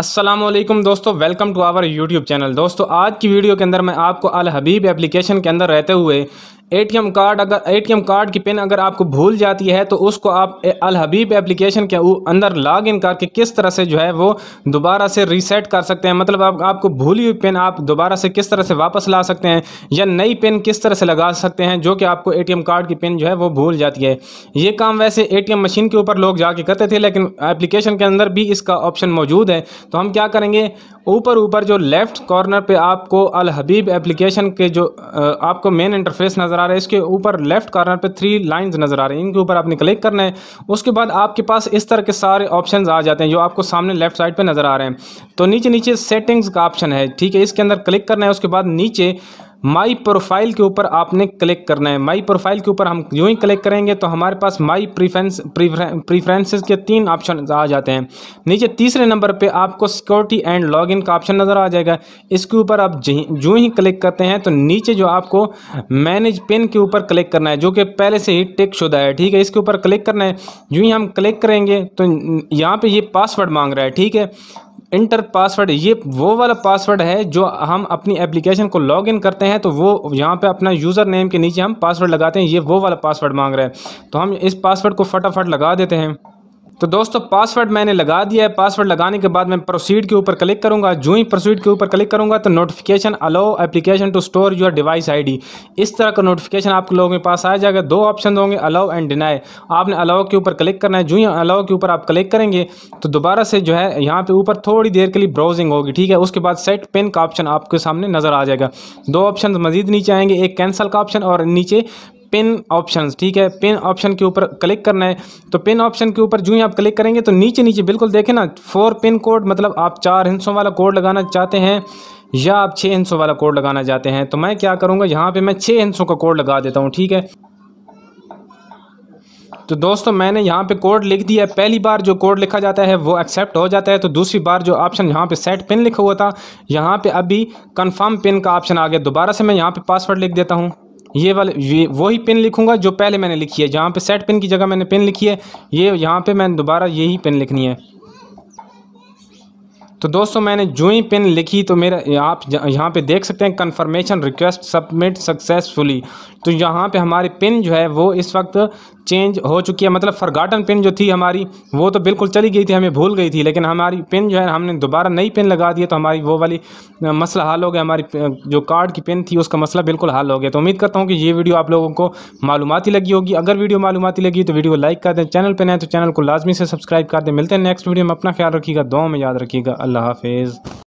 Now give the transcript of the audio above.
असलम दोस्तों welcome to our YouTube channel दोस्तों आज की वीडियो के अंदर मैं आपको अल हबीब एप्लीकेशन के अंदर रहते हुए एटीएम कार्ड अगर एटीएम कार्ड की पिन अगर आपको भूल जाती है तो उसको आप अल हबीब एप्लीकेशन के अंदर लॉग इन करके किस तरह से जो है वो दोबारा से रीसेट कर सकते हैं मतलब आप आपको भूली हुई पिन आप दोबारा से किस तरह से वापस ला सकते हैं या नई पिन किस तरह से लगा सकते हैं जो कि आपको ए कार्ड की पिन जो है वो भूल जाती है ये काम वैसे ए मशीन के ऊपर लोग जाके करते थे लेकिन एप्लीकेशन के अंदर भी इसका ऑप्शन मौजूद है तो हम क्या करेंगे ऊपर ऊपर जो लेफ्ट कॉर्नर पर आपको अल हबीब एप्लीकेशन के जो आपको मेन इंटरफेस नज़र नज़र आ रहा है इसके ऊपर लेफ्ट कॉर्नर पे थ्री लाइंस नज़र आ रही हैं इनके ऊपर आपने क्लिक करना है उसके बाद आपके पास इस तरह के सारे ऑप्शन आ जाते हैं जो आपको सामने लेफ्ट साइड पर नज़र आ रहे हैं तो नीचे नीचे सेटिंग्स का ऑप्शन है ठीक है इसके अंदर क्लिक करना है उसके बाद नीचे माई प्रोफाइल के ऊपर आपने क्लिक करना है माई प्रोफाइल के ऊपर हम यूँ ही क्लिक करेंगे तो हमारे पास माई प्रीफेंस प्रीफ्रेंसेज के तीन ऑप्शन आ जाते हैं नीचे तीसरे नंबर पे आपको सिक्योरिटी एंड लॉगिन का ऑप्शन नज़र आ जाएगा इसके ऊपर आप जो ही क्लिक करते हैं तो नीचे जो आपको मैनेज पिन के ऊपर क्लिक करना है जो कि पहले से ही टिक शुदा है ठीक है इसके ऊपर क्लिक करना है जो ही हम क्लिक करेंगे तो यहाँ पर ये पासवर्ड मांग रहा है ठीक है इंटर पासवर्ड ये वो वाला पासवर्ड है जो हम अपनी एप्लीकेशन को लॉगिन करते हैं तो वो यहाँ पे अपना यूज़र नेम के नीचे हम पासवर्ड लगाते हैं ये वो वाला पासवर्ड मांग रहा है तो हम इस पासवर्ड को फटाफट लगा देते हैं तो दोस्तों पासवर्ड मैंने लगा दिया है पासवर्ड लगाने के बाद मैं प्रोसीड के ऊपर क्लिक करूंगा जो ही प्रोसीड के ऊपर क्लिक करूंगा तो notification allow application to store your device ID इस तरह का नोटिफिकेशन आपके लोगों के पास आ जाएगा दो ऑप्शन होंगे अलाउ एंड डिनाई आपने अलाउ के ऊपर क्लिक करना है जो ही अलाउ के ऊपर आप क्लिक करेंगे तो दोबारा से जो है यहाँ पर ऊपर थोड़ी देर के लिए ब्राउजिंग होगी ठीक है उसके बाद सेट पेन का ऑप्शन आपके सामने नज़र आ जाएगा दो ऑप्शन मजीद नीचे आएंगे एक कैंसल का ऑप्शन और नीचे पिन ऑप्शन ठीक है पिन ऑप्शन के ऊपर क्लिक करना है तो पिन ऑप्शन के ऊपर जो ही आप क्लिक करेंगे तो नीचे नीचे बिल्कुल देखें ना फोर पिन कोड मतलब आप चार हिंसों वाला कोड लगाना चाहते हैं या आप छः हिंसों वाला कोड लगाना चाहते हैं तो मैं क्या करूँगा यहाँ पर मैं छः हिंसों का कोड लगा देता हूँ ठीक है तो दोस्तों मैंने यहाँ पे कोड लिख दिया है पहली बार जो कोड लिखा जाता है वो एक्सेप्ट हो जाता है तो दूसरी बार जो ऑप्शन यहाँ पे सेट पिन लिखा हुआ था यहाँ पे अभी कंफर्म पिन का ऑप्शन आ गया दोबारा से मैं यहाँ पे पासवर्ड लिख देता हूँ ये वाले ये वही पिन लिखूंगा जो पहले मैंने लिखी है जहाँ पे सेट पिन की जगह मैंने पिन लिखी है ये यहाँ पे मैंने दोबारा यही पिन लिखनी है तो दोस्तों मैंने जो ही पिन लिखी तो मेरा आप यहाँ पे देख सकते हैं कन्फर्मेशन रिक्वेस्ट सबमिट सक्सेसफुली तो यहाँ पे हमारी पिन जो है वो इस वक्त चेंज हो चुकी है मतलब फरगाटन पिन जो थी हमारी वो तो बिल्कुल चली गई थी हमें भूल गई थी लेकिन हमारी पिन जो है हमने दोबारा नई पिन लगा दी तो हमारी वो वाली मसला हल हो गया हमारी जो कार्ड की पिन थी उसका मसला बिल्कुल हल हो गया तो उम्मीद करता हूँ कि ये वीडियो आप लोगों को मालूमती लगी होगी अगर वीडियो मालूमती लगी तो वीडियो लाइक कर दें चैनल पर नए तो चैनल को लाजमी से सब्सक्राइब कर दें मिलते हैं नेक्स्ट वीडियो में अपना ख्याल रखिएगा दो में याद रखिएगा अल्लाह हाफिज़